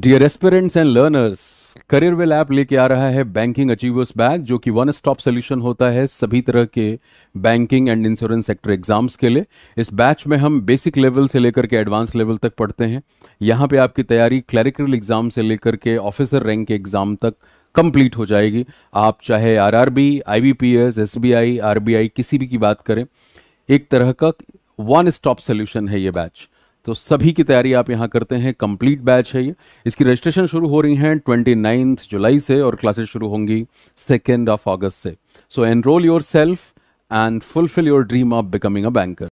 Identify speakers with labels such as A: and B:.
A: dear aspirants and learners Careerwill app लेके आ रहा है बैंकिंग अचीवर्स बैग जो कि वन स्टॉप सोल्यूशन होता है सभी तरह के banking and insurance sector exams के लिए इस बैच में हम बेसिक लेवल से लेकर के एडवांस लेवल तक पढ़ते हैं यहाँ पे आपकी तैयारी क्लैरिकल एग्जाम से लेकर के ऑफिसर रैंक के एग्जाम तक कंप्लीट हो जाएगी आप चाहे R R B B B I P S S I R B I किसी भी की बात करें एक तरह का वन स्टॉप सोल्यूशन है ये बैच तो सभी की तैयारी आप यहां करते हैं कंप्लीट बैच है ये इसकी रजिस्ट्रेशन शुरू हो रही है ट्वेंटी नाइन्थ जुलाई से और क्लासेस शुरू होंगी सेकेंड ऑफ ऑगस्ट से so enroll yourself and fulfill your dream of becoming a banker